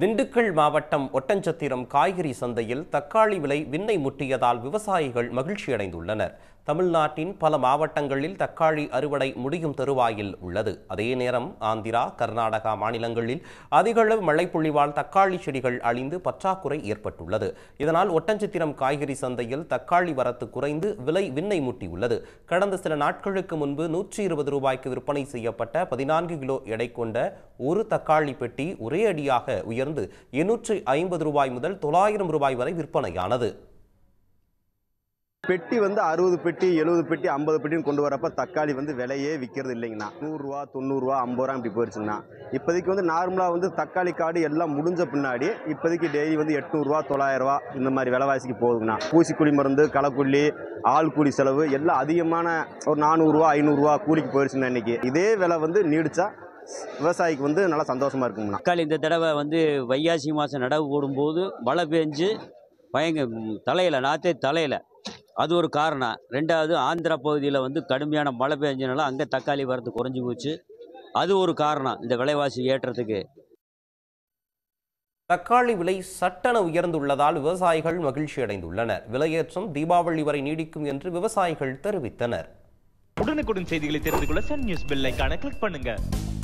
திண்டுக்கல் மாவட்டம் ஒட்டஞ்சத்திரம் காய்கறி சந்தையில் தக்காளி விலை விண்ணை முட்டியதால் விவசாயிகள் மகிழ்ச்சியடைந்துள்ளனர் தமிழ்நாட்டின் பல மாவட்டங்களில் தக்காளி அறுவடை முடியும் தருவாயில் உள்ளது அதே நேரம் ஆந்திரா கர்நாடகா மாநிலங்களில் அதிகளவு மழை பொழிவால் தக்காளி செடிகள் அழிந்து பற்றாக்குறை ஏற்பட்டுள்ளது இதனால் ஒட்டஞ்சித்திரம் காய்கறி சந்தையில் தக்காளி வரத்து குறைந்து விலை விண்ணை மூட்டியுள்ளது கடந்த சில நாட்களுக்கு முன்பு நூற்றி இருபது ரூபாய்க்கு விற்பனை செய்யப்பட்ட பதினான்கு கிலோ எடை கொண்ட ஒரு தக்காளி பெட்டி ஒரே அடியாக உயர்ந்து எண்ணூற்றி ஐம்பது ரூபாய் முதல் தொள்ளாயிரம் ரூபாய் வரை விற்பனையானது பெட்டி வந்து அறுபது பெட்டி எழுபது பெட்டி ஐம்பது பெட்டின்னு கொண்டு வரப்போ தக்காளி வந்து விலையே விற்கிறது இல்லைங்கண்ணா நூறுரூவா தொண்ணூறுரூவா ஐம்பது ரூபா இப்படி போயிடுச்சுங்கண்ணா இப்போதைக்கு வந்து நார்மலாக வந்து தக்காளி காடு எல்லாம் முடிஞ்ச பின்னாடி இப்போதைக்கு டெய்லி வந்து எட்நூறுரூவா தொள்ளாயிரரூவா இந்த மாதிரி விலைவாசிக்கு போகுதுங்கண்ணா பூசிக்குழி மருந்து களைக்குள்ளி ஆள் கூலி செலவு எல்லாம் அதிகமான ஒரு நானூறுரூவா ஐநூறுரூவா கூலிக்கு போயிடுச்சுண்ணா இன்றைக்கி இதே விலை வந்து நீடிச்சா விவசாயிக்கு வந்து நல்லா சந்தோஷமாக இருக்குங்கண்ணா தக்காளி இந்த தடவை வந்து வைகாசி மாதம் நடவு போடும்போது மழை பெஞ்சு பயங்க தலையில் நாற்றே தலையில் அது ஒரு காரணம் ரெண்டாவது ஆந்திரா பகுதியில் வந்து கடுமையான மழை பெஞ்சனால அங்கே தக்காளி வரத்து குறைஞ்சி போச்சு அது ஒரு காரணம் இந்த விலைவாசி ஏற்றத்துக்கு தக்காளி விலை சட்டென உயர்ந்துள்ளதால் விவசாயிகள் மகிழ்ச்சி அடைந்துள்ளனர் விலையேற்றம் தீபாவளி வரை நீடிக்கும் என்று விவசாயிகள் தெரிவித்தனர் உடனுக்குடன் செய்திகளை தெரிந்து கொள்ள சன் நியூஸ் பெல்லைக்கான கிளிக் பண்ணுங்க